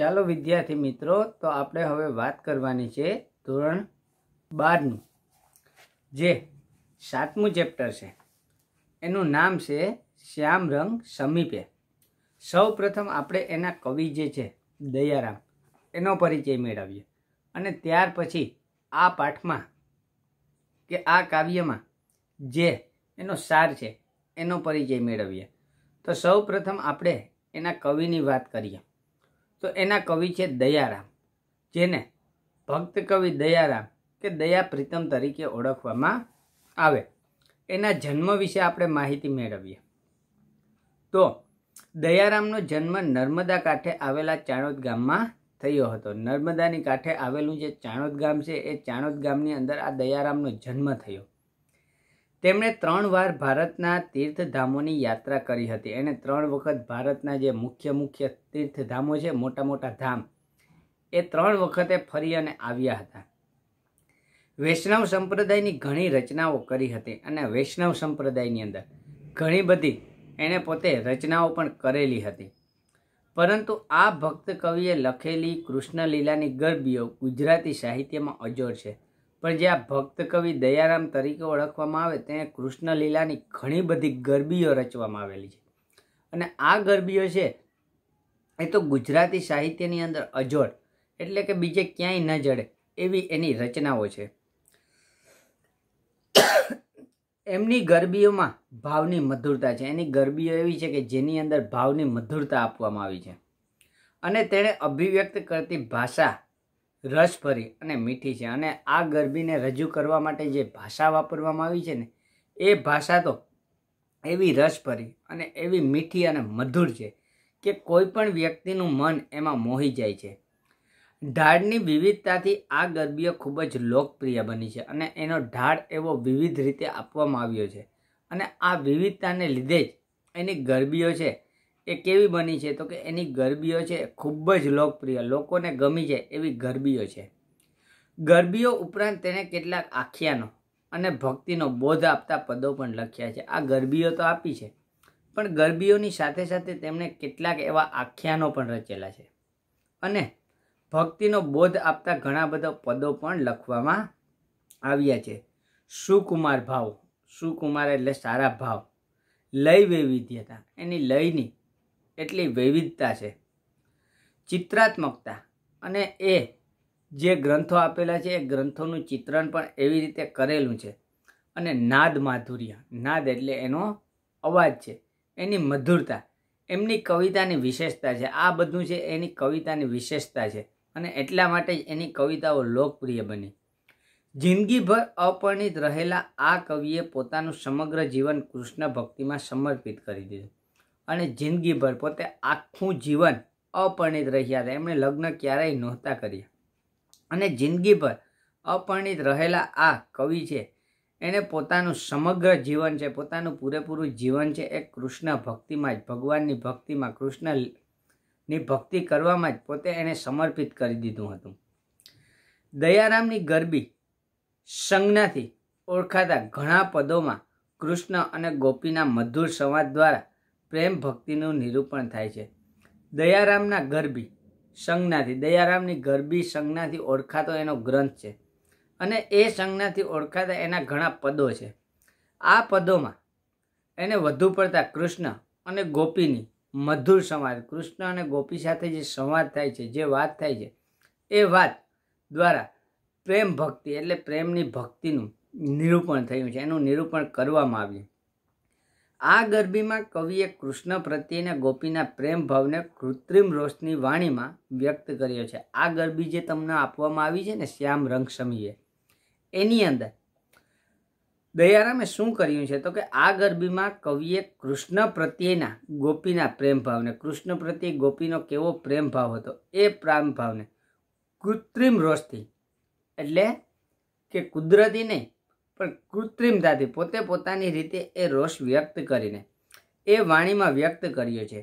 ચાલો વિદ્યાર્થી મિત્રો તો આપણે હવે વાત કરવાની છે ધોરણ બારનું જે સાતમું ચેપ્ટર છે એનું નામ છે શ્યામ રંગ સમીપે સૌ પ્રથમ આપણે એના કવિ જે છે દયારામ એનો પરિચય મેળવીએ અને ત્યાર પછી આ પાઠમાં કે આ કાવ્યમાં જે એનો સાર છે એનો પરિચય મેળવીએ તો સૌ પ્રથમ આપણે એના કવિની વાત કરીએ તો એના કવિ છે દયારામ જેને ભક્ત કવિ દયારામ કે દયા પ્રીતમ તરીકે ઓળખવામાં આવે એના જન્મ વિશે આપણે માહિતી મેળવીએ તો દયારામનો જન્મ નર્મદા કાંઠે આવેલા ચાણોદ ગામમાં થયો હતો નર્મદાની કાંઠે આવેલું જે ચાણોદ ગામ છે એ ચાણોદ ગામની અંદર આ દયારામનો જન્મ થયો તેમણે ત્રણ વાર ભારતના તીર્થધામોની યાત્રા કરી હતી એણે ત્રણ વખત ભારતના જે મુખ્ય મુખ્ય તીર્થધામો છે મોટા મોટા ધામ એ ત્રણ વખતે ફરી અને આવ્યા હતા વૈષ્ણવ સંપ્રદાયની ઘણી રચનાઓ કરી હતી અને વૈષ્ણવ સંપ્રદાયની અંદર ઘણી બધી એણે પોતે રચનાઓ પણ કરેલી હતી પરંતુ આ ભક્ત કવિએ લખેલી કૃષ્ણલીલાની ગરબીઓ ગુજરાતી સાહિત્યમાં અજોર છે પણ જ્યાં ભક્ત કવિ દયારામ તરીકે ઓળખવામાં આવે તેને કૃષ્ણલીલાની ઘણી બધી ગરબીઓ રચવામાં આવેલી છે અને આ ગરબીઓ છે એ તો ગુજરાતી સાહિત્યની અંદર અજોડ એટલે કે બીજે ક્યાંય ન જડે એવી એની રચનાઓ છે એમની ગરબીઓમાં ભાવની મધુરતા છે એની ગરબીઓ એવી છે કે જેની અંદર ભાવની મધુરતા આપવામાં આવી છે અને તેણે અભિવ્યક્ત કરતી ભાષા રસભરી અને મીઠી છે અને આ ગરબીને રજૂ કરવા માટે જે ભાષા વાપરવામાં આવી છે ને એ ભાષા તો એવી રસભરી અને એવી મીઠી અને મધુર છે કે કોઈ પણ વ્યક્તિનું મન એમાં મોહી જાય છે ઢાળની વિવિધતાથી આ ગરબીઓ ખૂબ જ લોકપ્રિય બની છે અને એનો ઢાળ એવો વિવિધ રીતે આપવામાં આવ્યો છે અને આ વિવિધતાને લીધે જ એની ગરબીઓ છે એ કેવી બની છે તો કે એની ગરબીઓ છે ખૂબ જ લોકપ્રિય લોકોને ગમી જાય એવી ગરબીઓ છે ગરબીઓ ઉપરાંત તેણે કેટલાક આખ્યાનો અને ભક્તિનો બોધ આપતા પદો પણ લખ્યા છે આ ગરબીઓ તો આપી છે પણ ગરબીઓની સાથે સાથે તેમણે કેટલાક એવા આખ્યાનો પણ રચેલા છે અને ભક્તિનો બોધ આપતા ઘણા બધા પદો પણ લખવામાં આવ્યા છે સુકુમાર ભાવ સુકુમાર એટલે સારા ભાવ લય વૈવિધ્યતા એની લયની એટલી વૈવિધતા છે ચિત્રાત્મકતા અને એ જે ગ્રંથો આપેલા છે એ ગ્રંથોનું ચિત્રણ પણ એવી રીતે કરેલું છે અને નાદ માધુર્ય નાદ એટલે એનો અવાજ છે એની મધુરતા એમની કવિતાની વિશેષતા છે આ બધું છે એની કવિતાની વિશેષતા છે અને એટલા માટે જ એની કવિતાઓ લોકપ્રિય બની જિંદગીભર અપરિણિત રહેલા આ કવિએ પોતાનું સમગ્ર જીવન કૃષ્ણ ભક્તિમાં સમર્પિત કરી દીધું અને જિંદગીભર પોતે આખું જીવન અપરિણિત રહ્યા હતા એમણે લગ્ન ક્યારેય નહોતા કર્યા અને જિંદગીભર અપરિણિત રહેલા આ કવિ છે એણે પોતાનું સમગ્ર જીવન છે પોતાનું પૂરેપૂરું જીવન છે એ કૃષ્ણ ભક્તિમાં જ ભગવાનની ભક્તિમાં કૃષ્ણની ભક્તિ કરવામાં જ પોતે એણે સમર્પિત કરી દીધું હતું દયારામની ગરબી સંજ્ઞાથી ઓળખાતા ઘણા પદોમાં કૃષ્ણ અને ગોપીના મધુર સંવાદ દ્વારા પ્રેમ ભક્તિનું નિરૂપણ થાય છે દયારામના ગરબી સંજ્ઞાથી દયારામની ગરબી સંજ્ઞાથી ઓળખાતો એનો ગ્રંથ છે અને એ સંજ્ઞાથી ઓળખાતા એના ઘણા પદો છે આ પદોમાં એને વધુ પડતા કૃષ્ણ અને ગોપીની મધુર સંવાદ કૃષ્ણ અને ગોપી સાથે જે સંવાદ થાય છે જે વાત થાય છે એ વાત દ્વારા પ્રેમ ભક્તિ એટલે પ્રેમની ભક્તિનું નિરૂપણ થયું છે એનું નિરૂપણ કરવામાં આવ્યું આ ગરબીમાં કવિએ કૃષ્ણ પ્રત્યેના ગોપીના પ્રેમ ભાવને કૃત્રિમ રોષની વાણીમાં વ્યક્ત કર્યો છે આ ગરબી જે તમને આપવામાં આવી છે ને શ્યામ રંગસમીએ એની અંદર દયારામે શું કર્યું છે તો કે આ ગરબીમાં કવિએ કૃષ્ણ પ્રત્યેના ગોપીના પ્રેમ ભાવને કૃષ્ણ પ્રત્યે ગોપીનો કેવો પ્રેમ ભાવ હતો એ પ્રેમ ભાવને કૃત્રિમ રોષથી એટલે કે કુદરતી નહીં પણ કૃત્રિમતાથી પોતે પોતાની રીતે એ રોષ વ્યક્ત કરીને એ વાણીમાં વ્યક્ત કર્યો છે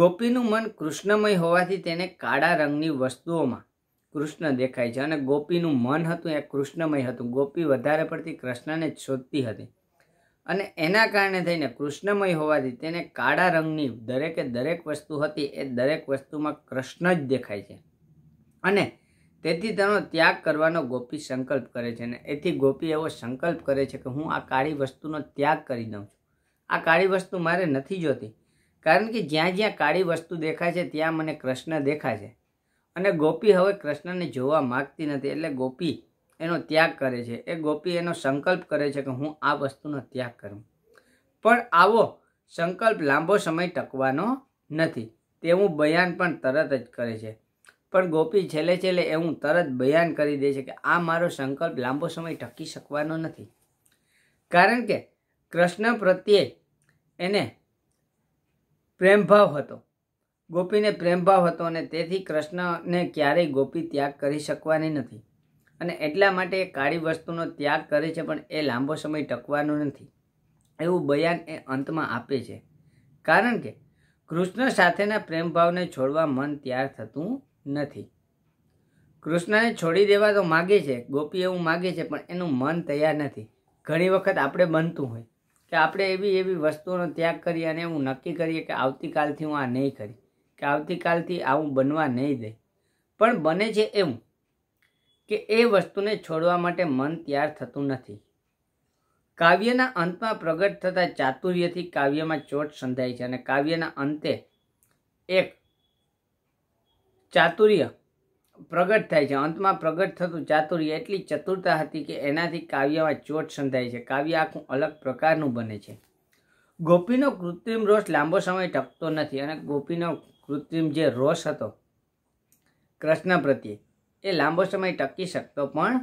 ગોપીનું મન કૃષ્ણમય હોવાથી તેને કાળા રંગની વસ્તુઓમાં કૃષ્ણ દેખાય છે અને ગોપીનું મન હતું એ કૃષ્ણમય હતું ગોપી વધારે પડતી કૃષ્ણને જ શોધતી હતી અને એના કારણે થઈને કૃષ્ણમય હોવાથી તેને કાળા રંગની દરેકે દરેક વસ્તુ હતી એ દરેક વસ્તુમાં કૃષ્ણ જ દેખાય છે અને તેથી તેનો ત્યાગ કરવાનો ગોપી સંકલ્પ કરે છે અને એથી ગોપી એવો સંકલ્પ કરે છે કે હું આ કાળી વસ્તુનો ત્યાગ કરી દઉં છું આ કાળી વસ્તુ મારે નથી જોતી કારણ કે જ્યાં જ્યાં કાળી વસ્તુ દેખાય છે ત્યાં મને કૃષ્ણ દેખાય છે અને ગોપી હવે કૃષ્ણને જોવા માગતી નથી એટલે ગોપી એનો ત્યાગ કરે છે એ ગોપી એનો સંકલ્પ કરે છે કે હું આ વસ્તુનો ત્યાગ કરું પણ આવો સંકલ્પ લાંબો સમય ટકવાનો નથી તેવું બયાન પણ તરત જ કરે છે પણ ગોપી છેલ્લે છેલ્લે એવું તરત બયાન કરી દે છે કે આ મારો સંકલ્પ લાંબો સમય ટકી શકવાનો નથી કારણ કે કૃષ્ણ પ્રત્યે એને પ્રેમભાવ હતો ગોપીને પ્રેમભાવ હતો અને તેથી કૃષ્ણને ક્યારેય ગોપી ત્યાગ કરી શકવાની નથી અને એટલા માટે એ કાળી વસ્તુનો ત્યાગ કરે છે પણ એ લાંબો સમય ટકવાનો નથી એવું બયાન એ અંતમાં આપે છે કારણ કે કૃષ્ણ સાથેના પ્રેમભાવને છોડવા મન તૈયાર થતું નથી કૃષ્ણને છોડી દેવા તો માગે છે ગોપી એવું માગે છે પણ એનું મન તૈયાર નથી ઘણી વખત આપણે બનતું હોય કે આપણે એવી એવી વસ્તુઓનો ત્યાગ કરી અને એવું નક્કી કરીએ કે આવતીકાલથી હું આ નહીં કરી કે આવતીકાલથી આવું બનવા નહીં દે પણ બને છે એવું કે એ વસ્તુને છોડવા માટે મન તૈયાર થતું નથી કાવ્યના અંતમાં પ્રગટ થતા ચાતુર્યથી કાવ્યમાં ચોટ સંધાય છે અને કાવ્યના અંતે એક ચાતુર્ય પ્રગટ થાય છે અંતમાં પ્રગટ થતું ચાતુર્ય એટલી ચતુરતા હતી કે એનાથી કાવ્યમાં ચોટ સંધાય છે કાવ્ય આખું અલગ પ્રકારનું બને છે ગોપીનો કૃત્રિમ રોષ લાંબો સમય ટકતો નથી અને ગોપીનો કૃત્રિમ જે રોષ હતો કૃષ્ણ પ્રત્યે એ લાંબો સમય ટકી શકતો પણ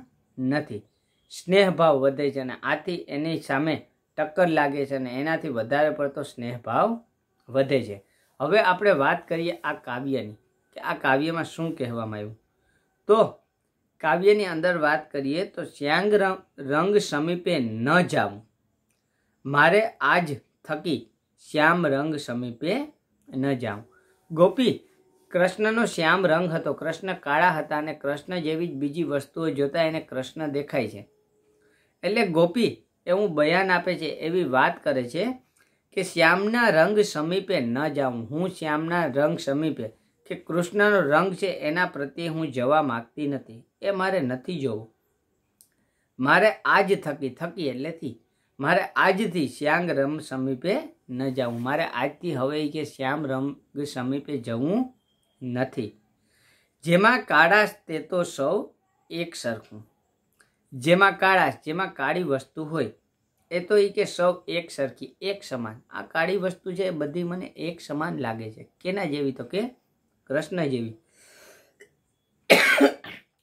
નથી સ્નેહભાવ વધે છે અને આથી એની સામે ટક્કર લાગે છે અને એનાથી વધારે પડતો સ્નેહભાવ વધે છે હવે આપણે વાત કરીએ આ કાવ્યની કે આ કાવ્યમાં શું કહેવામાં આવ્યું તો કાવ્યની અંદર વાત કરીએ તો શ્યાંગ રંગ સમીપે ન જાઉં મારે આજ થકી શ્યામ રંગ સમીપે ન જાઉં ગોપી કૃષ્ણનો શ્યામ રંગ હતો કૃષ્ણ કાળા હતા અને કૃષ્ણ જેવી જ બીજી વસ્તુઓ જોતા એને કૃષ્ણ દેખાય છે એટલે ગોપી એવું બયાન આપે છે એવી વાત કરે છે કે શ્યામના રંગ સમીપે ન જાઉં હું શ્યામના રંગ સમીપે કે કૃષ્ણનો રંગ છે એના પ્રત્યે હું જવા માગતી નથી એ મારે નથી જોવું મારે આજ થકી થકી એટલેથી મારે આજથી શ્યામ રમ સમીપે ન જવું મારે આજથી હવે કે શ્યામ રંગ સમીપે જવું નથી જેમાં કાળાશ તે તો સૌ એક સરખું જેમાં કાળાશ જેમાં કાળી વસ્તુ હોય એ તો એ કે સૌ એક સરખી એક સમાન આ કાળી વસ્તુ છે એ બધી મને એક સમાન લાગે છે કેના જેવી તો કે કૃષ્ણ જેવી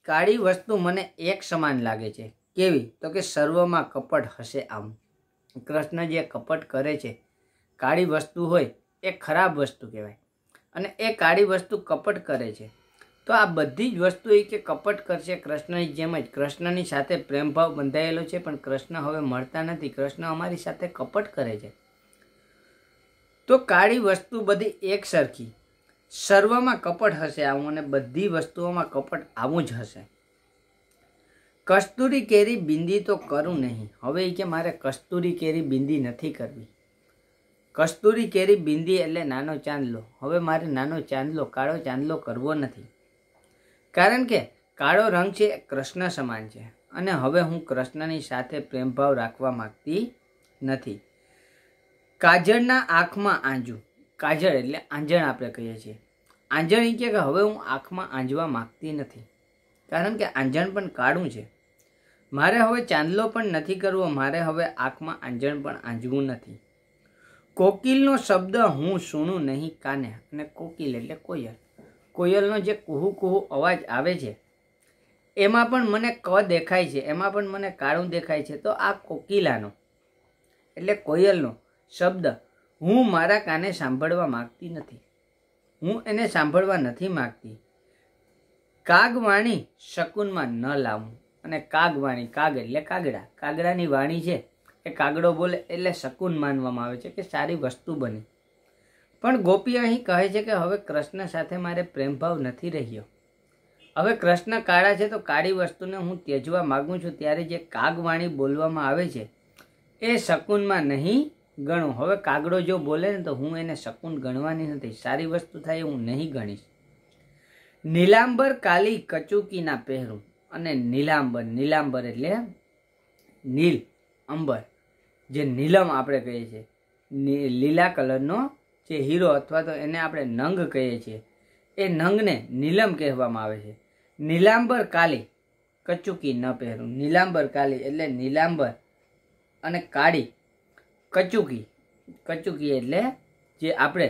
કાળી વસ્તુ મને એક સમાન લાગે છે કેવી તો કે સર્વમાં કપટ હશે આમ કૃષ્ણ જે કપટ કરે છે કાળી વસ્તુ હોય એ ખરાબ વસ્તુ કહેવાય અને એ કાળી વસ્તુ કપટ કરે છે તો આ બધી જ વસ્તુ એ કે કપટ કરશે કૃષ્ણની જેમ જ કૃષ્ણની સાથે પ્રેમભાવ બંધાયેલો છે પણ કૃષ્ણ હવે મળતા નથી કૃષ્ણ અમારી સાથે કપટ કરે છે તો કાળી વસ્તુ બધી એક સરખી સર્વમાં કપટ હશે આવું અને બધી વસ્તુઓમાં કપટ આવું જ હશે કસ્તુરી કેરી બિંદી તો કરું નહીં હવે કે મારે કસ્તુરી કેરી બિંદી નથી કરવી કસ્તુરી કેરી બિંદી એટલે નાનો ચાંદલો હવે મારે નાનો ચાંદલો કાળો ચાંદલો કરવો નથી કારણ કે કાળો રંગ છે એ કૃષ્ણ સમાન છે અને હવે હું કૃષ્ણની સાથે પ્રેમભાવ રાખવા માગતી નથી કાજળના આંખમાં આંજુ કાજળ એટલે આંજણ આપણે કહીએ છીએ આંજણ એ કે હવે હું આંખમાં આંજવા માગતી નથી કારણ કે આંજણ પણ કાળું છે મારે હવે ચાંદલો પણ નથી કરવો મારે હવે આંખમાં આંજણ પણ આંજવું નથી કોકિલનો શબ્દ હું સુણું નહીં કાને અને કોકિલ એટલે કોયલ કોયલનો જે કુહુ કુહુ અવાજ આવે છે એમાં પણ મને ક દેખાય છે એમાં પણ મને કાળું દેખાય છે તો આ કોકિલાનો એટલે કોયલનો શબ્દ હું મારા કાને સાંભળવા માગતી નથી હું એને સાંભળવા નથી માગતી કાગવાણી શકુનમાં ન લાવું અને કાગવાણી કાગ એટલે કાગડા કાગડાની વાણી છે એ કાગડો બોલે એટલે શકુન માનવામાં આવે છે કે સારી વસ્તુ બને પણ ગોપી અહીં કહે છે કે હવે કૃષ્ણ સાથે મારે પ્રેમભાવ નથી રહ્યો હવે કૃષ્ણ કાળા છે તો કાળી વસ્તુને હું ત્યજવા માગું છું ત્યારે જે કાગવાણી બોલવામાં આવે છે એ શકુનમાં નહીં ગણું હવે કાગડો જો બોલે ને તો હું એને શકુન ગણવાની નથી સારી વસ્તુ થાય હું નહીં ગણીશ નીલાંબર કાલી કચુકીના પહેરું અને નીલાંબર નીલાંબર એટલે નીલ અંબર જે નીલમ આપણે કહીએ છીએ લીલા કલરનો જે હીરો અથવા તો એને આપણે નંગ કહીએ છીએ એ નંગને નીલમ કહેવામાં આવે છે નીલાંબર કાલી કચુકી ન પહેરું નીલાંબર કાલી એટલે નીલાંબર અને કાળી કચુકી કચુકી એટલે જે આપણે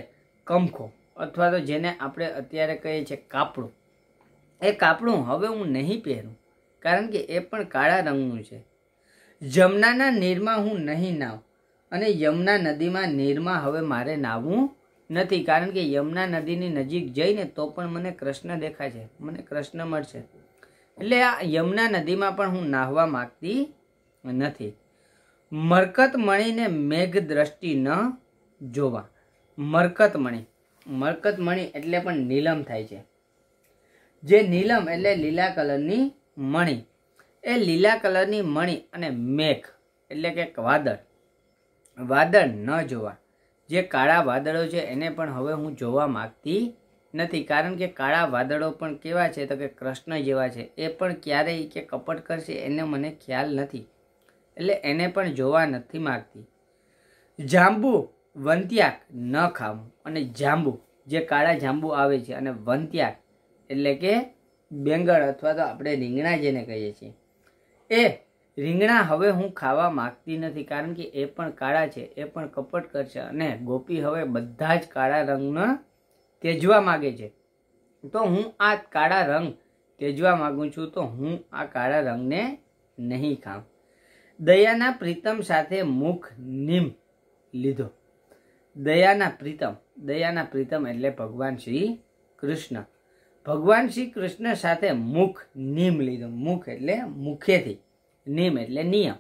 કમખો અથવા તો જેને આપણે અત્યારે કહીએ છીએ કાપડું એ કાપડું હવે હું નહીં પહેરું કારણ કે એ પણ કાળા રંગનું છે જમનાના નીરમાં હું નહીં નાવ અને યમુના નદીમાં નીરમાં હવે મારે નાહવું નથી કારણ કે યમુના નદીની નજીક જઈને તો પણ મને કૃષ્ણ દેખાય છે મને કૃષ્ણ મળશે એટલે આ યમુના નદીમાં પણ હું નાહવા માગતી નથી મરકત મણીને મેઘ દ્રષ્ટિ ન જોવા મરકત મણી એટલે પણ નીલમ થાય છે જે નીલમ એટલે લીલા કલરની મણી એ લીલા કલરની મણી અને મેઘ એટલે કે વાદળ વાદળ ન જોવા જે કાળા વાદળો છે એને પણ હવે હું જોવા માગતી નથી કારણ કે કાળા વાદળો પણ કેવા છે તો કે કૃષ્ણ જેવા છે એ પણ ક્યારેય કે કપટ કરશે એને મને ખ્યાલ નથી એટલે એને પણ જોવા નથી માગતી જાંબુ વંત્યાક ન ખાવું અને જાંબુ જે કાળા જાંબુ આવે છે અને વંત્યાક એટલે કે બેંગળ અથવા તો આપણે રીંગણા જેને કહીએ છીએ એ રીંગણા હવે હું ખાવા માગતી નથી કારણ કે એ પણ કાળા છે એ પણ કપટ કરશે અને ગોપી હવે બધા જ કાળા રંગનો તેજવા માગે છે તો હું આ કાળા રંગ તેજવા માગું છું તો હું આ કાળા રંગને નહીં ખાઉં દયાના પ્રીતમ સાથે મુખ નિમ લીધો દયાના પ્રીતમ દયાના પ્રીતમ એટલે ભગવાન શ્રી કૃષ્ણ ભગવાન શ્રી કૃષ્ણ સાથે મુખ નિમ લીધો મુખ એટલે મુખેથી નિમ એટલે નિયમ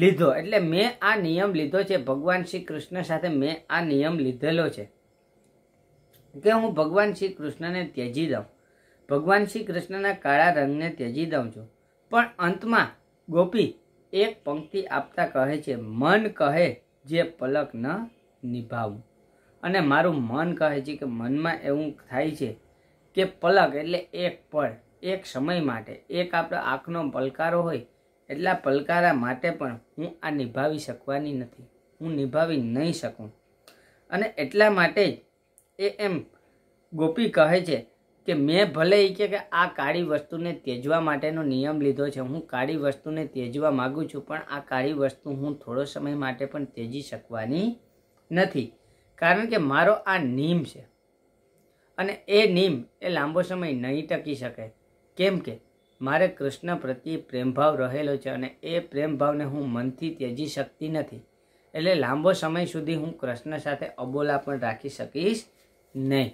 લીધો એટલે મેં આ નિયમ લીધો છે ભગવાન શ્રી કૃષ્ણ સાથે મેં આ નિયમ લીધેલો છે કે હું ભગવાન શ્રી કૃષ્ણને ત્યજી દઉં ભગવાન શ્રી કૃષ્ણના કાળા રંગને ત્યજી દઉં છું પણ અંતમાં ગોપી એક પંક્તિ આપતા કહે છે મન કહે જે પલક ન નિભાવું અને મારું મન કહે છે કે મનમાં એવું થાય છે કે પલક એટલે એક પળ એક સમય માટે એક આપણો આંખનો પલકારો હોય એટલા પલકારા માટે પણ હું આ નિભાવી શકવાની નથી હું નિભાવી નહીં શકું અને એટલા માટે જ એ એમ ગોપી કહે છે કે મેં ભલે એ કે આ કાળી વસ્તુને તેજવા માટેનો નિયમ લીધો છે હું કાળી વસ્તુને તેજવા માગું છું પણ આ કાળી વસ્તુ હું થોડો સમય માટે પણ તેજી શકવાની નથી કારણ કે મારો આ નિયમ છે અને એ નીમ એ લાંબો સમય નહીં ટકી શકે કેમ કે મારે કૃષ્ણ પ્રત્યે પ્રેમભાવ રહેલો છે અને એ પ્રેમભાવને હું મનથી તેજી શકતી નથી એટલે લાંબો સમય સુધી હું કૃષ્ણ સાથે અબોલા પણ રાખી શકીશ નહીં